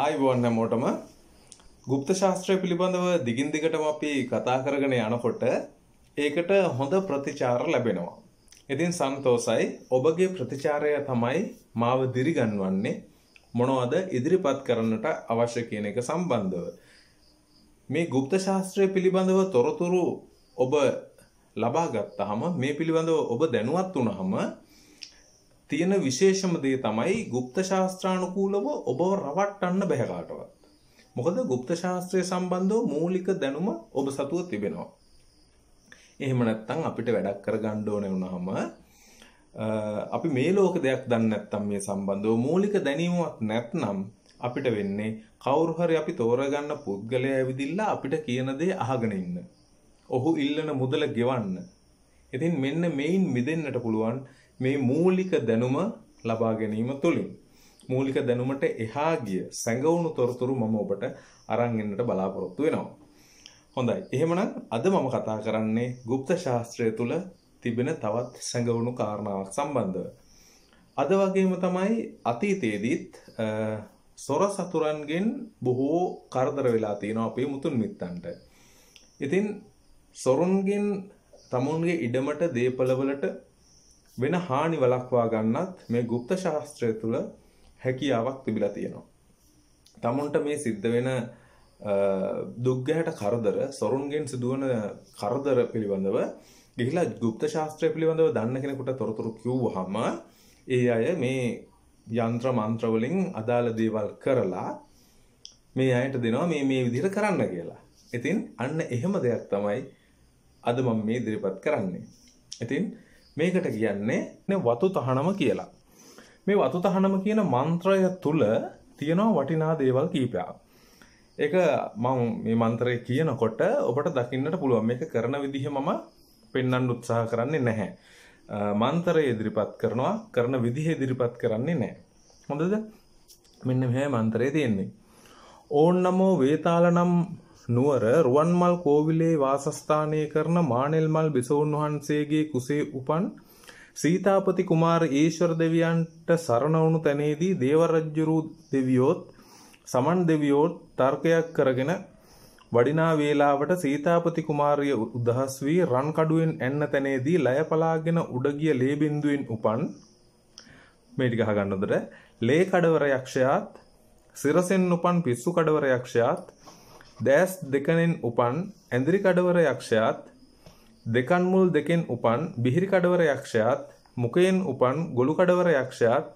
ආයිබෝන් හැමෝටම ගුප්ත ශාස්ත්‍රය පිළිබඳව දිගින් දිගටම අපි කතා කරගෙන යනකොට ඒකට හොඳ ප්‍රතිචාර ලැබෙනවා. ඉතින් සන්තෝසයි ඔබගේ ප්‍රතිචාරය තමයි මාව දිරිගන්වන්නේ මොනවද ඉදිරිපත් කරන්නට අවශ්‍ය කියන එක සම්බන්ධව. මේ ගුප්ත ශාස්ත්‍රය පිළිබඳව තොරතුරු ඔබ ලබා ගත්තාම මේ පිළිබඳව ඔබ දැනුවත් වුණාම තියෙන විශේෂම දේ තමයි গুপ্ত ශාස්ත්‍රානුකූලව ඔබව රවට්ටන්න බැහැ කාටවත්. මොකද গুপ্ত ශාස්ත්‍රය සම්බන්ධව මූලික දැනුම ඔබ සතුව තිබෙනවා. එහෙම නැත්නම් අපිට වැඩක් කරගන්න ඕනේ වුණාම අපි මේ ලෝක දෙයක් දන්නේ නැත්නම් මේ සම්බන්ධව මූලික දැනීමක් නැත්නම් අපිට වෙන්නේ කවුරු හරි අපි තෝරගන්න පුද්ගලයා ඇවිදිලා අපිට කියන දේ අහගෙන ඉන්න. ඔහු ඉල්ලන මුදල ගෙවන්න. ඉතින් මෙන්න මේයින් මිදෙන්නට පුළුවන් මේ මූලික දැනුම ලබා ගැනීම තුලින් මූලික දැනුමට එහා ගිය සැඟවුණු තොරතුරු මම ඔබට අරන් එන්නට බලාපොරොත්තු වෙනවා. හොඳයි. එහෙමනම් අද මම කතා කරන්නේ গুপ্ত ශාස්ත්‍රය තුල තිබෙන තවත් සැඟවුණු කාරණාවක් සම්බන්ධව. අද වගේම තමයි අතීතයේදීත් සොර සතුරන්ගෙන් බොහෝ කරදර වෙලා තියෙනවා අපේ මුතුන් මිත්තන්ට. ඉතින් සොරුන්ගෙන් තමුන්ගේ ඉඩමට දේපළවලට වෙන හානි වළක්වා ගන්නත් මේ গুপ্ত ශාස්ත්‍රය තුල හැකියාවක් තිබිලා තියෙනවා. තමුන්ට මේ සිද්ධ වෙන දුක්ගැහැට කරදර සොරුන්ගෙන් සිදුවන කරදර පිළිබඳව ගිහිලා গুপ্ত ශාස්ත්‍රය පිළිබඳව දන්න කෙනෙකුට තොරතුරු කිව්වහම ඒ අය මේ යන්ත්‍ර මන්ත්‍ර වලින් අදාළ දේවල් කරලා මේ අයට දෙනවා මේ මේ විදිහට කරන්න කියලා. ඉතින් අන්න එහෙම දෙයක් තමයි අද මම මේ ඉදිරිපත් කරන්නේ. ඉතින් මේකට කියන්නේ නේ වතු තහනම කියලා. මේ වතු තහනම කියන මන්ත්‍රය තුල තියෙනවා වටිනා දේවල් කීපයක්. ඒක මම මේ මන්ත්‍රය කියනකොට ඔබට දකින්නට පුළුවන්. මේක කරන විදිහ මම පෙන්වන්න උත්සාහ කරන්නේ නැහැ. මන්ත්‍රය ඉදිරිපත් කරනවා කරන විදිහ ඉදිරිපත් කරන්නේ නැහැ. හොඳද? මෙන්න මෙහේ මන්ත්‍රය තියෙන්නේ. ඕන් නමෝ වේතාලනම් නුවර රුවන්මල් කෝවිලේ වාසස්ථානය කරන මානෙල්මල් බිසවුන් වහන්සේගේ කුසේ උපන් සීතාපති කුමාර ඊශ්වර දෙවියන්ට සරණ වුණු තැනේදී දේවරජ්ජුරු දෙවියොත් සමන් දෙවියොත් තර්කයක් කරගෙන වඩිනා වේලාවට සීතාපති කුමාරිය උදහස් වී රන් කඩුවෙන් ඇන්න තැනේදී ලය පලාගෙන උඩ ගිය ලේ බින්දුවෙන් උපන් මේ ටික අහගන්න උදට ලේ කඩවර යක්ෂයාත් සිරසෙන් උපන් පිස්සු කඩවර යක්ෂයාත් දැස් දෙකෙන් උපන් ඇඳිරි කඩවර යක්ෂයාත් දෙකන් මුල් දෙකෙන් උපන් බිහිරි කඩවර යක්ෂයාත් මුඛයෙන් උපන් ගොළු කඩවර යක්ෂයාත්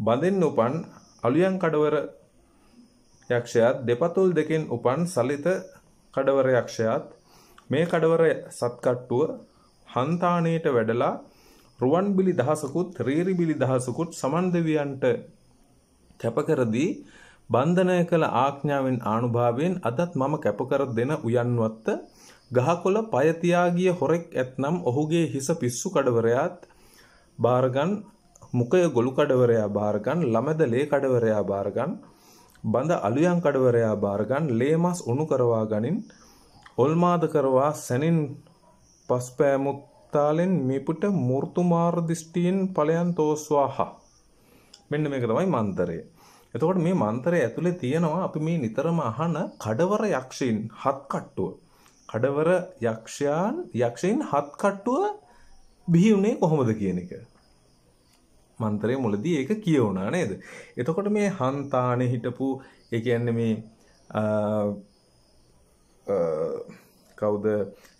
බඳෙන් උපන් අලුයන් කඩවර යක්ෂයාත් දෙපතුල් දෙකෙන් උපන් සලිත කඩවර යක්ෂයාත් මේ කඩවර සත්කට්ටුව හන්තාණේට වැඩලා රුවන් බිලි දහසකුත් රීරි බිලි දහසකුත් සමන් දෙවියන්ට කැප කරදී බන්ධනය කළ ආඥාවෙන් ආනුභාවයෙන් අදත් මම කැපකර දෙන උයන්වත්ත ගහකොළ පයතියාගිය හොරෙක් ඇත්නම් ඔහුගේ හිස පිස්සු කඩවරයාත් භාරගන් මුකය ගොළු කඩවරයා භාරගන් ළමද ලේ කඩවරයා භාරගන් බඳ අලුයන් කඩවරයා භාරගන් ලේමස් උණු කරවා ගනින් ඔල්මාද කරවා සැනින් පස්පෑමුත්තාලෙන් මිපුට මුෘතුමාර්දිෂ්ටීන් පලයන් තෝස්වාහා මෙන්න මේක තමයි මන්තරේ එතකොට මේ මන්ත්‍රය ඇතුලේ තියෙනවා අපි මේ නිතරම අහන කඩවර යක්ෂයින් හත් කට්ටුව. කඩවර යක්ෂයන් යක්ෂයින් හත් කට්ටුව බිහි වුණේ කොහොමද කියන එක. මන්ත්‍රයේ මුලදී ඒක කියවුණා නේද? එතකොට මේ හන්තානේ හිටපු ඒ කියන්නේ මේ කවුද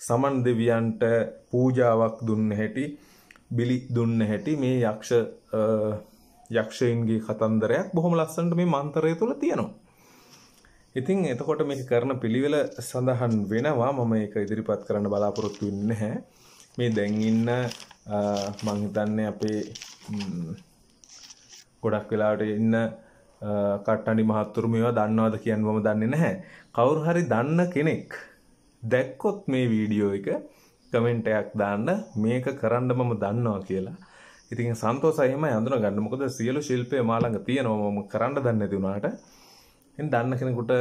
සමන් දෙවියන්ට පූජාවක් දුන්න හැටි බිලි දුන්න හැටි මේ යක්ෂ යක්ෂයන්ගේ කතන්දරයක් බොහොම ලස්සනට මේ මන්තරය තුළ තියෙනවා. ඉතින් එතකොට මේක කරන පිළිවෙල සඳහන් වෙනවා මම ඒක ඉදිරිපත් කරන්න බලාපොරොත්තු වෙන්නේ නැහැ. මේ දැන් ඉන්න මම හිතන්නේ අපේ ගොඩක් වෙලාවට ඉන්න කට්ටඩි මහත්තුරු මේවා දන්නවද කියන්න මම දන්නේ නැහැ. කවුරු හරි දන්න කෙනෙක් දැක්කොත් මේ වීඩියෝ එක කමෙන්ට් එකක් දාන්න මේක කරන්න මම දන්නවා කියලා ඉතින් සන්තෝෂයි එහෙමයි අඳුනගන්න. මොකද සියලු ශිල්පය මා ළඟ තියෙනවා මම කරන්න දන්නේ නැති වුණාට. ඉතින් දන්න කෙනෙකුට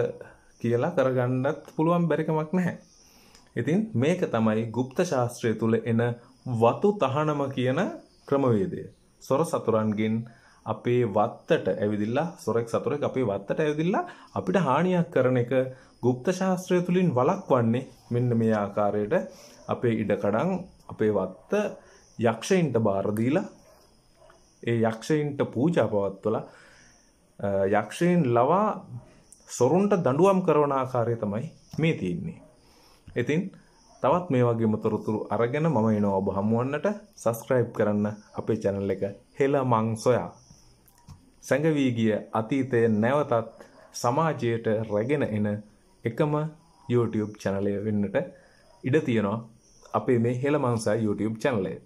කියලා කරගන්නත් පුළුවන් බැරිකමක් නැහැ. ඉතින් මේක තමයි গুপ্ত ශාස්ත්‍රය තුල එන වතු තහනම කියන ක්‍රමවේදය. සොර සතුරන්ගෙන් අපේ වත්තට ඇවිදිලා සොරෙක් සතුරෙක් අපේ වත්තට ඇවිදිලා අපිට හානියක් කරන එක গুপ্ত ශාස්ත්‍රය තුලින් වළක්වන්නේ මෙන්න මේ ආකාරයට අපේ ඉඩකඩම් අපේ වත්ත යක්ෂයින්ට බාර දීලා ඒ යක්ෂයින්ට පූජා පවත්වලා යක්ෂයින් ලවා සොරුන්ට දඬුවම් කරන ආකාරය තමයි මේ තියෙන්නේ. ඉතින් තවත් මේ වගේම තොරතුරු අරගෙන මම එනවා ඔබ හමුවන්නට subscribe කරන්න අපේ channel එක හෙළ මං සොයා. සැඟවී ගිය අතීතය නැවතත් සමාජයට රැගෙන එන එකම YouTube channel එක වෙන්නට ඉඩ තියෙනවා අපේ මේ හෙළ මං සොයා YouTube channel එක.